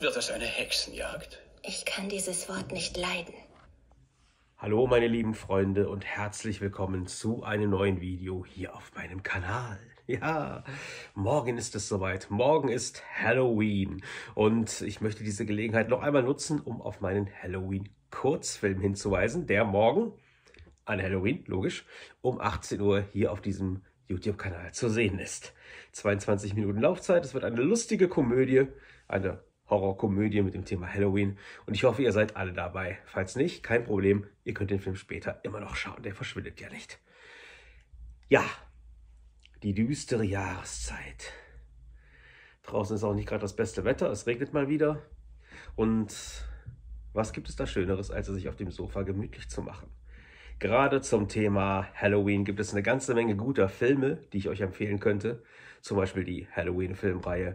wird es eine Hexenjagd. Ich kann dieses Wort nicht leiden. Hallo meine lieben Freunde und herzlich willkommen zu einem neuen Video hier auf meinem Kanal. Ja, morgen ist es soweit. Morgen ist Halloween. Und ich möchte diese Gelegenheit noch einmal nutzen, um auf meinen Halloween-Kurzfilm hinzuweisen, der morgen an Halloween, logisch, um 18 Uhr hier auf diesem YouTube-Kanal zu sehen ist. 22 Minuten Laufzeit, es wird eine lustige Komödie, eine Horrorkomödie mit dem Thema Halloween. Und ich hoffe, ihr seid alle dabei. Falls nicht, kein Problem. Ihr könnt den Film später immer noch schauen. Der verschwindet ja nicht. Ja, die düstere Jahreszeit. Draußen ist auch nicht gerade das beste Wetter. Es regnet mal wieder. Und was gibt es da Schöneres, als sich auf dem Sofa gemütlich zu machen? Gerade zum Thema Halloween gibt es eine ganze Menge guter Filme, die ich euch empfehlen könnte. Zum Beispiel die Halloween-Filmreihe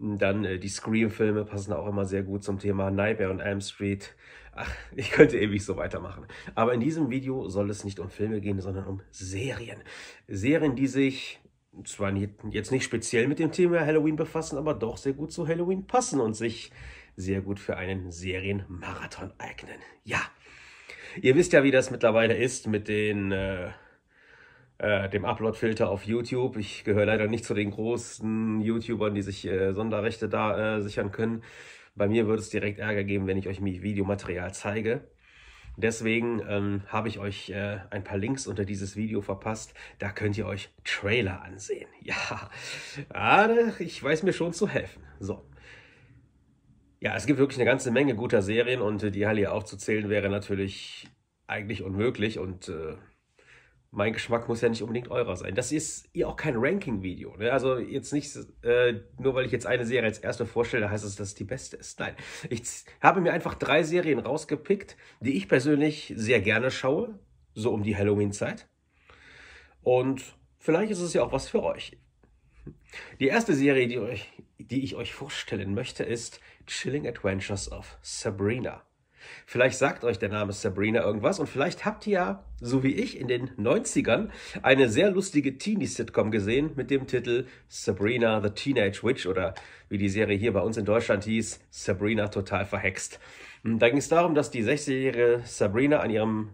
dann äh, die Scream-Filme passen auch immer sehr gut zum Thema Nightmare und Elm Street. Ach, ich könnte ewig so weitermachen. Aber in diesem Video soll es nicht um Filme gehen, sondern um Serien. Serien, die sich zwar nicht, jetzt nicht speziell mit dem Thema Halloween befassen, aber doch sehr gut zu Halloween passen und sich sehr gut für einen Serienmarathon eignen. Ja, ihr wisst ja, wie das mittlerweile ist mit den... Äh, äh, dem Upload-Filter auf YouTube. Ich gehöre leider nicht zu den großen YouTubern, die sich äh, Sonderrechte da äh, sichern können. Bei mir würde es direkt Ärger geben, wenn ich euch Videomaterial zeige. Deswegen ähm, habe ich euch äh, ein paar Links unter dieses Video verpasst. Da könnt ihr euch Trailer ansehen. Ja, ah, ich weiß mir schon zu helfen. So. Ja, es gibt wirklich eine ganze Menge guter Serien und äh, die Halle auch zu wäre natürlich eigentlich unmöglich und äh, mein Geschmack muss ja nicht unbedingt eurer sein. Das ist ja auch kein Ranking-Video. Ne? Also jetzt nicht, äh, nur weil ich jetzt eine Serie als erste vorstelle, heißt es, dass es die beste ist. Nein, ich habe mir einfach drei Serien rausgepickt, die ich persönlich sehr gerne schaue, so um die Halloween-Zeit. Und vielleicht ist es ja auch was für euch. Die erste Serie, die, euch, die ich euch vorstellen möchte, ist Chilling Adventures of Sabrina. Vielleicht sagt euch der Name Sabrina irgendwas und vielleicht habt ihr ja, so wie ich, in den 90ern eine sehr lustige Teenie-Sitcom gesehen mit dem Titel Sabrina the Teenage Witch oder wie die Serie hier bei uns in Deutschland hieß, Sabrina total verhext. Hm, da ging es darum, dass die 16-jährige Sabrina an ihrem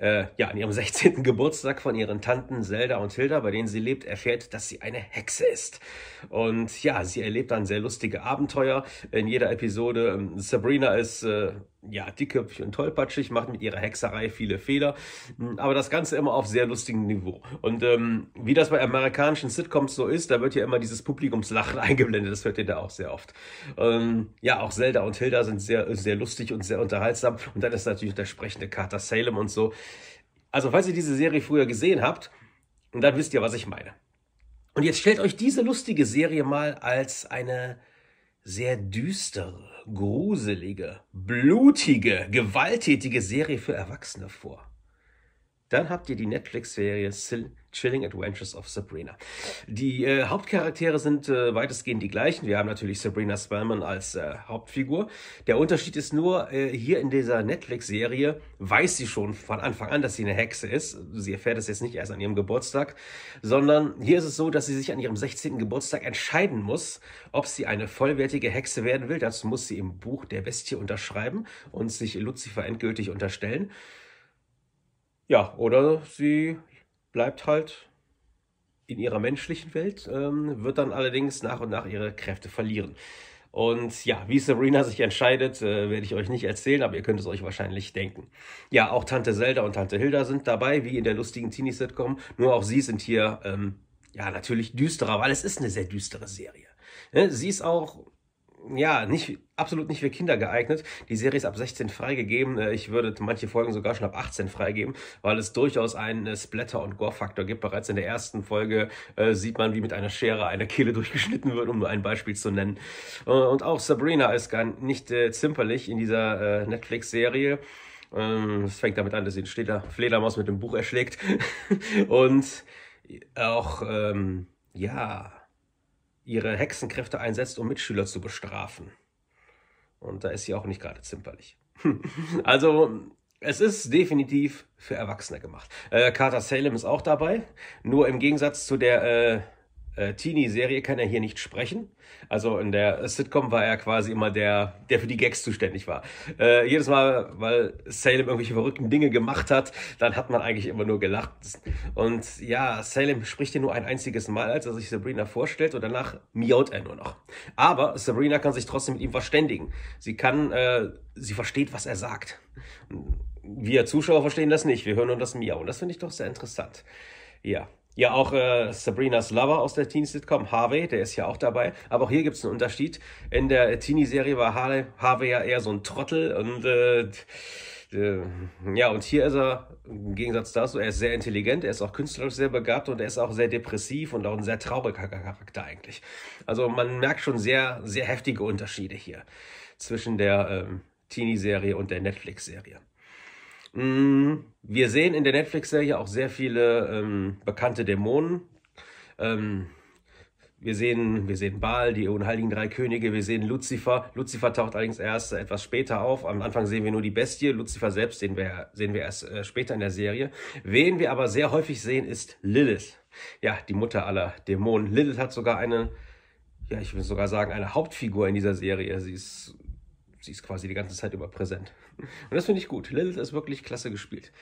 äh, ja, an ihrem 16. Geburtstag von ihren Tanten Zelda und Hilda, bei denen sie lebt, erfährt, dass sie eine Hexe ist. Und ja, sie erlebt dann sehr lustige Abenteuer in jeder Episode. Ähm, Sabrina ist äh, ja, dickköpfig und tollpatschig, macht mit ihrer Hexerei viele Fehler, hm, aber das Ganze immer auf sehr lustigem Niveau. Und ähm, wie das bei amerikanischen Sitcoms so ist, da wird ja immer dieses Publikumslachen eingeblendet, das hört ihr da auch sehr oft. Ähm, ja, auch Zelda und Hilda sind sehr, sehr lustig und sehr unterhaltsam und dann ist natürlich der sprechende Carter Salem und so. Also, falls ihr diese Serie früher gesehen habt, dann wisst ihr, was ich meine. Und jetzt stellt euch diese lustige Serie mal als eine sehr düstere, gruselige, blutige, gewalttätige Serie für Erwachsene vor. Dann habt ihr die Netflix-Serie Chilling Adventures of Sabrina. Die äh, Hauptcharaktere sind äh, weitestgehend die gleichen. Wir haben natürlich Sabrina Spellman als äh, Hauptfigur. Der Unterschied ist nur, äh, hier in dieser Netflix-Serie weiß sie schon von Anfang an, dass sie eine Hexe ist. Sie erfährt es jetzt nicht erst an ihrem Geburtstag, sondern hier ist es so, dass sie sich an ihrem 16. Geburtstag entscheiden muss, ob sie eine vollwertige Hexe werden will. Dazu muss sie im Buch der Bestie unterschreiben und sich Lucifer endgültig unterstellen. Ja, oder sie bleibt halt in ihrer menschlichen Welt, ähm, wird dann allerdings nach und nach ihre Kräfte verlieren. Und ja, wie Sabrina sich entscheidet, äh, werde ich euch nicht erzählen, aber ihr könnt es euch wahrscheinlich denken. Ja, auch Tante Zelda und Tante Hilda sind dabei, wie in der lustigen Teenie-Sitcom. Nur auch sie sind hier, ähm, ja, natürlich düsterer, weil es ist eine sehr düstere Serie. Ne? Sie ist auch, ja, nicht absolut nicht für Kinder geeignet. Die Serie ist ab 16 freigegeben. Äh, ich würde manche Folgen sogar schon ab 18 freigeben, weil es durchaus einen äh, Splatter- und Gore-Faktor gibt. Bereits in der ersten Folge äh, sieht man, wie mit einer Schere eine Kehle durchgeschnitten wird, um nur ein Beispiel zu nennen. und auch Sabrina ist gar nicht zimperlich in dieser Netflix-Serie. Ähm, es fängt damit an, dass sie den Fledermaus mit dem Buch erschlägt. und auch, ähm, ja, ihre Hexenkräfte einsetzt, um Mitschüler zu bestrafen. Und da ist sie auch nicht gerade zimperlich. also, es ist definitiv für Erwachsene gemacht. Äh, Carter Salem ist auch dabei. Nur im Gegensatz zu der äh, äh, Teenie-Serie kann er hier nicht sprechen. Also in der Sitcom war er quasi immer der, der für die Gags zuständig war. Äh, jedes Mal, weil Salem irgendwelche verrückten Dinge gemacht hat, dann hat man eigentlich immer nur gelacht. Und ja, Salem spricht hier nur ein einziges Mal, als er sich Sabrina vorstellt und danach miaut er nur noch. Aber Sabrina kann sich trotzdem mit ihm verständigen. Sie kann, äh, sie versteht, was er sagt. Wir Zuschauer verstehen das nicht. Wir hören nur das Miauen. Das finde ich doch sehr interessant. Ja, ja, auch äh, Sabrinas Lover aus der Teen-Sitcom, Harvey, der ist ja auch dabei. Aber auch hier gibt es einen Unterschied. In der Teenie-Serie war Harvey, Harvey ja eher so ein Trottel und äh, äh, ja, und hier ist er im Gegensatz dazu, er ist sehr intelligent, er ist auch künstlerisch sehr begabt und er ist auch sehr depressiv und auch ein sehr trauriger Charakter eigentlich. Also man merkt schon sehr, sehr heftige Unterschiede hier zwischen der ähm, Teenie-Serie und der Netflix-Serie. Mm, wir sehen in der Netflix-Serie auch sehr viele ähm, bekannte Dämonen. Ähm, wir sehen, wir sehen Baal, die unheiligen drei Könige, wir sehen Lucifer. Lucifer taucht allerdings erst etwas später auf. Am Anfang sehen wir nur die Bestie. Lucifer selbst sehen wir, sehen wir erst äh, später in der Serie. Wen wir aber sehr häufig sehen, ist Lilith. Ja, die Mutter aller Dämonen. Lilith hat sogar eine, ja, ich würde sogar sagen, eine Hauptfigur in dieser Serie. Sie ist sie ist quasi die ganze Zeit über präsent. Und das finde ich gut. Lilith ist wirklich klasse gespielt.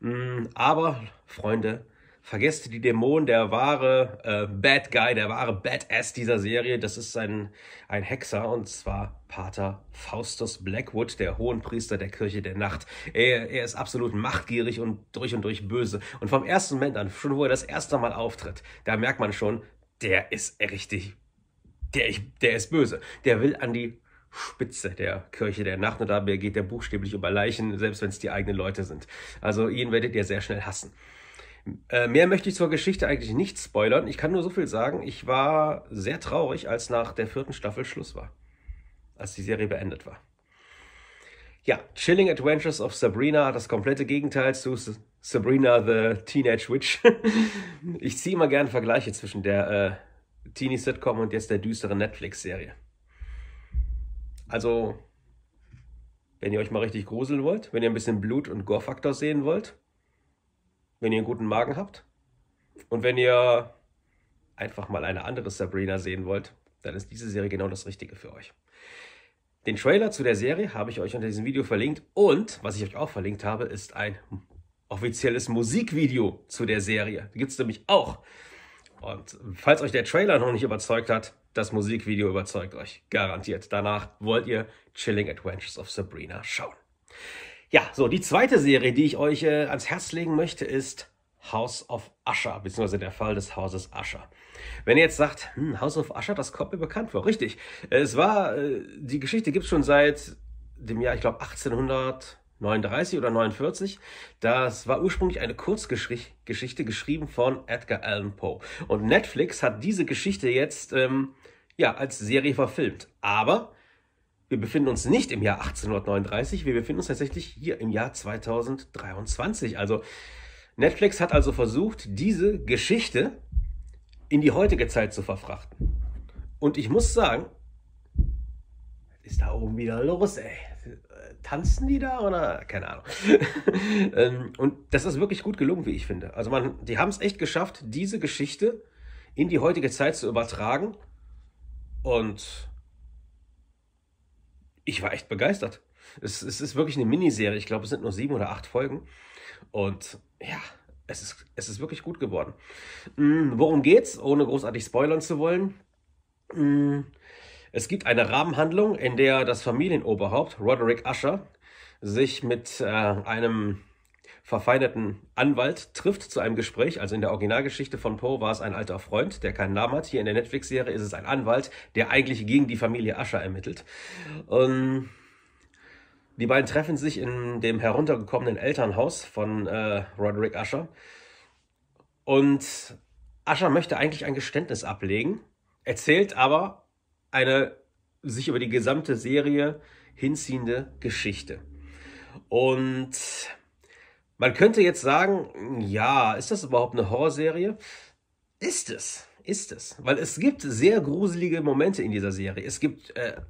Mm, aber, Freunde, vergesst die Dämonen, der wahre äh, Bad Guy, der wahre Badass dieser Serie, das ist ein, ein Hexer und zwar Pater Faustus Blackwood, der Hohenpriester der Kirche der Nacht. Er, er ist absolut machtgierig und durch und durch böse. Und vom ersten Moment an, schon wo er das erste Mal auftritt, da merkt man schon, der ist richtig der, ich, der ist böse. Der will an die Spitze der Kirche der Nacht und dabei geht der buchstäblich über Leichen, selbst wenn es die eigenen Leute sind. Also ihn werdet ihr sehr schnell hassen. Äh, mehr möchte ich zur Geschichte eigentlich nicht spoilern. Ich kann nur so viel sagen, ich war sehr traurig, als nach der vierten Staffel Schluss war. Als die Serie beendet war. Ja, Chilling Adventures of Sabrina, das komplette Gegenteil zu Sabrina the Teenage Witch. ich ziehe immer gerne Vergleiche zwischen der äh, Teenie-Sitcom und jetzt der düsteren Netflix-Serie. Also, wenn ihr euch mal richtig gruseln wollt, wenn ihr ein bisschen Blut und Gore-Faktor sehen wollt, wenn ihr einen guten Magen habt und wenn ihr einfach mal eine andere Sabrina sehen wollt, dann ist diese Serie genau das Richtige für euch. Den Trailer zu der Serie habe ich euch unter diesem Video verlinkt und was ich euch auch verlinkt habe, ist ein offizielles Musikvideo zu der Serie. Die Gibt es nämlich auch. Und falls euch der Trailer noch nicht überzeugt hat, das Musikvideo überzeugt euch garantiert. Danach wollt ihr Chilling Adventures of Sabrina schauen. Ja, so, die zweite Serie, die ich euch äh, ans Herz legen möchte, ist House of Usher, beziehungsweise der Fall des Hauses Usher. Wenn ihr jetzt sagt, hm, House of Usher, das kommt mir bekannt vor. Richtig, es war, äh, die Geschichte gibt es schon seit dem Jahr, ich glaube, 1839 oder 49. Das war ursprünglich eine Kurzgeschichte, geschrieben von Edgar Allan Poe. Und Netflix hat diese Geschichte jetzt... Ähm, ja, als Serie verfilmt. Aber wir befinden uns nicht im Jahr 1839, wir befinden uns tatsächlich hier im Jahr 2023. Also Netflix hat also versucht, diese Geschichte in die heutige Zeit zu verfrachten. Und ich muss sagen, ist da oben wieder los, ey. Tanzen die da oder? Keine Ahnung. Ähm, und das ist wirklich gut gelungen, wie ich finde. Also man, die haben es echt geschafft, diese Geschichte in die heutige Zeit zu übertragen und ich war echt begeistert. Es, es ist wirklich eine Miniserie. Ich glaube, es sind nur sieben oder acht Folgen. Und ja, es ist, es ist wirklich gut geworden. Hm, worum geht's? Ohne großartig spoilern zu wollen. Hm, es gibt eine Rahmenhandlung, in der das Familienoberhaupt Roderick Usher sich mit äh, einem verfeinerten Anwalt trifft zu einem Gespräch. Also in der Originalgeschichte von Poe war es ein alter Freund, der keinen Namen hat. Hier in der Netflix-Serie ist es ein Anwalt, der eigentlich gegen die Familie Ascher ermittelt. Und ähm, die beiden treffen sich in dem heruntergekommenen Elternhaus von äh, Roderick Ascher. Und Ascher möchte eigentlich ein Geständnis ablegen, erzählt aber eine sich über die gesamte Serie hinziehende Geschichte. Und man könnte jetzt sagen, ja, ist das überhaupt eine Horrorserie? Ist es, ist es. Weil es gibt sehr gruselige Momente in dieser Serie. Es gibt, äh,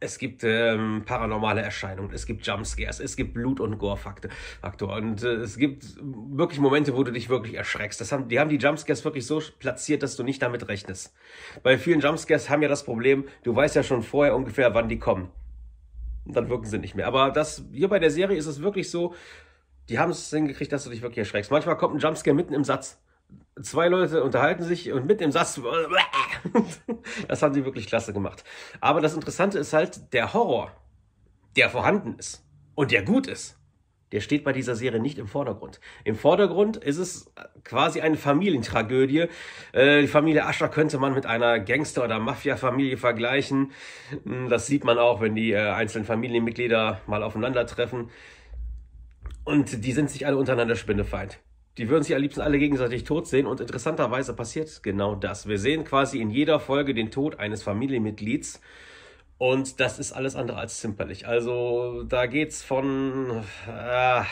es gibt ähm, paranormale Erscheinungen, es gibt Jumpscares, es gibt Blut- und Gore-Faktor und äh, es gibt wirklich Momente, wo du dich wirklich erschreckst. Das haben, die haben die Jumpscares wirklich so platziert, dass du nicht damit rechnest. Bei vielen Jumpscares haben ja das Problem, du weißt ja schon vorher ungefähr, wann die kommen. Und dann wirken sie nicht mehr. Aber das hier bei der Serie ist es wirklich so, die haben es hingekriegt, dass du dich wirklich erschreckst. Manchmal kommt ein Jumpscare mitten im Satz. Zwei Leute unterhalten sich und mitten im Satz. das haben sie wirklich klasse gemacht. Aber das Interessante ist halt, der Horror, der vorhanden ist und der gut ist, der steht bei dieser Serie nicht im Vordergrund. Im Vordergrund ist es quasi eine Familientragödie. Äh, die Familie Ascher könnte man mit einer Gangster- oder Mafia-Familie vergleichen. Hm, das sieht man auch, wenn die äh, einzelnen Familienmitglieder mal aufeinandertreffen. Und die sind sich alle untereinander spinnefeind. Die würden sich am liebsten alle gegenseitig tot sehen und interessanterweise passiert genau das. Wir sehen quasi in jeder Folge den Tod eines Familienmitglieds und das ist alles andere als zimperlich. Also da geht's von äh,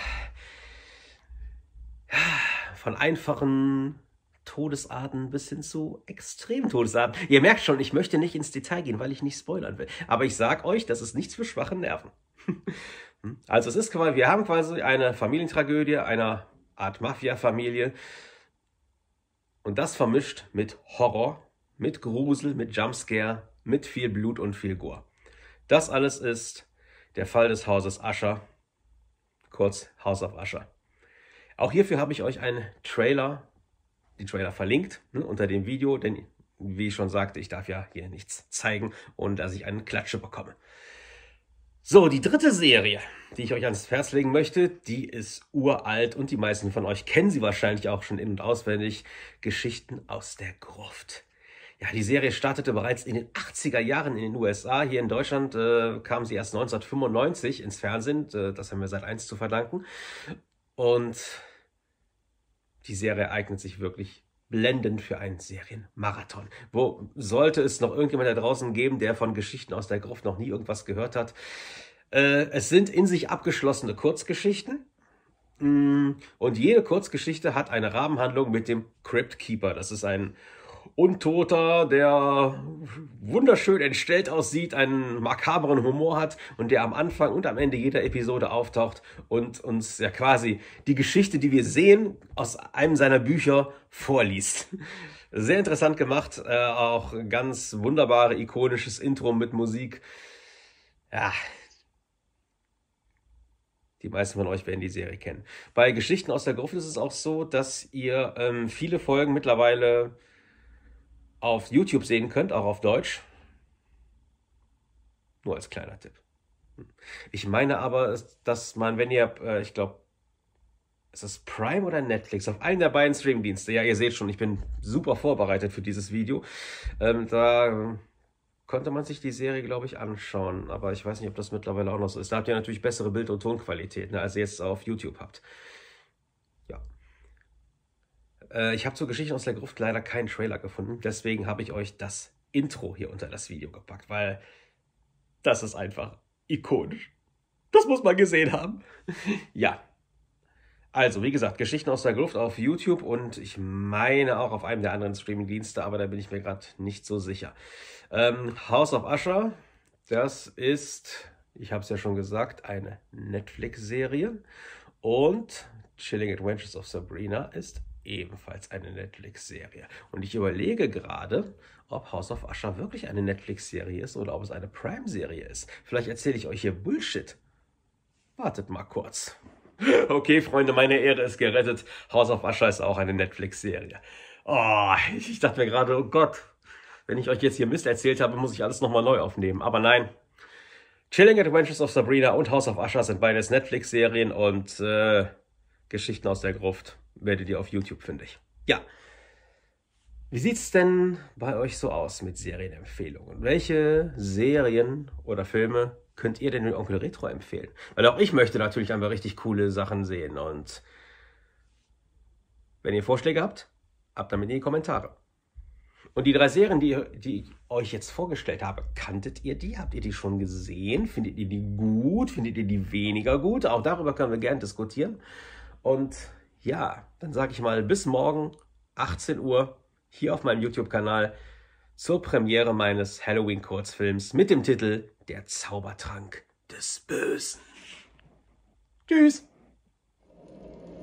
von einfachen Todesarten bis hin zu extremen Todesarten. Ihr merkt schon, ich möchte nicht ins Detail gehen, weil ich nicht spoilern will. Aber ich sag euch, das ist nichts für schwache Nerven. Hm? Also es ist quasi, wir haben quasi eine Familientragödie eine Art Mafia-Familie und das vermischt mit Horror, mit Grusel, mit Jumpscare, mit viel Blut und viel Gore. Das alles ist der Fall des Hauses Ascher, kurz House of Ascher. Auch hierfür habe ich euch einen Trailer, den Trailer verlinkt ne, unter dem Video, denn wie ich schon sagte, ich darf ja hier nichts zeigen, ohne dass ich einen Klatsche bekomme. So, die dritte Serie, die ich euch ans Herz legen möchte, die ist uralt und die meisten von euch kennen sie wahrscheinlich auch schon in- und auswendig. Geschichten aus der Gruft. Ja, die Serie startete bereits in den 80er Jahren in den USA. Hier in Deutschland äh, kam sie erst 1995 ins Fernsehen. Äh, das haben wir seit eins zu verdanken. Und die Serie eignet sich wirklich blendend für einen Serienmarathon. Wo sollte es noch irgendjemand da draußen geben, der von Geschichten aus der Gruft noch nie irgendwas gehört hat? Äh, es sind in sich abgeschlossene Kurzgeschichten. Mm, und jede Kurzgeschichte hat eine Rahmenhandlung mit dem Crypt Keeper. Das ist ein Untoter, der wunderschön entstellt aussieht, einen makabren Humor hat und der am Anfang und am Ende jeder Episode auftaucht und uns ja quasi die Geschichte, die wir sehen, aus einem seiner Bücher vorliest. Sehr interessant gemacht, äh, auch ganz wunderbare, ikonisches Intro mit Musik. Ja, die meisten von euch werden die Serie kennen. Bei Geschichten aus der Gruft ist es auch so, dass ihr ähm, viele Folgen mittlerweile auf YouTube sehen könnt, auch auf Deutsch. Nur als kleiner Tipp. Ich meine aber, dass man, wenn ihr, äh, ich glaube, ist das Prime oder Netflix? Auf einen der beiden Streamdienste. Ja, ihr seht schon, ich bin super vorbereitet für dieses Video. Ähm, da konnte man sich die Serie, glaube ich, anschauen. Aber ich weiß nicht, ob das mittlerweile auch noch so ist. Da habt ihr natürlich bessere Bild- und Tonqualität, ne, als ihr jetzt auf YouTube habt. Äh, ich habe zur Geschichte aus der Gruft leider keinen Trailer gefunden. Deswegen habe ich euch das Intro hier unter das Video gepackt, weil das ist einfach ikonisch. Das muss man gesehen haben. ja. Also, wie gesagt, Geschichten aus der Gruft auf YouTube und ich meine auch auf einem der anderen Streaming-Dienste, aber da bin ich mir gerade nicht so sicher. Ähm, House of Usher, das ist, ich habe es ja schon gesagt, eine Netflix-Serie. Und Chilling Adventures of Sabrina ist ebenfalls eine Netflix-Serie. Und ich überlege gerade, ob House of Usher wirklich eine Netflix-Serie ist oder ob es eine Prime-Serie ist. Vielleicht erzähle ich euch hier Bullshit. Wartet mal kurz. Okay, Freunde, meine Ehre ist gerettet. House of Usher ist auch eine Netflix-Serie. Oh, ich dachte mir gerade, oh Gott, wenn ich euch jetzt hier Mist erzählt habe, muss ich alles nochmal neu aufnehmen. Aber nein, Chilling Adventures of Sabrina und House of Usher sind beides Netflix-Serien und äh, Geschichten aus der Gruft werdet ihr auf YouTube fündig. Ja. Wie sieht es denn bei euch so aus mit Serienempfehlungen? Welche Serien oder Filme könnt ihr denn den Onkel Retro empfehlen? Weil auch ich möchte natürlich einfach richtig coole Sachen sehen und wenn ihr Vorschläge habt, ab damit in die Kommentare. Und die drei Serien, die, die ich euch jetzt vorgestellt habe, kanntet ihr die? Habt ihr die schon gesehen? Findet ihr die gut? Findet ihr die weniger gut? Auch darüber können wir gerne diskutieren. Und ja, dann sage ich mal bis morgen 18 Uhr hier auf meinem YouTube-Kanal zur Premiere meines Halloween-Kurzfilms mit dem Titel Der Zaubertrank des Bösen. Tschüss!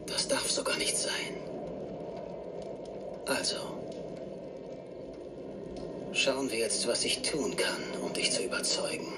Das darf sogar nicht sein. Also, schauen wir jetzt, was ich tun kann, um dich zu überzeugen.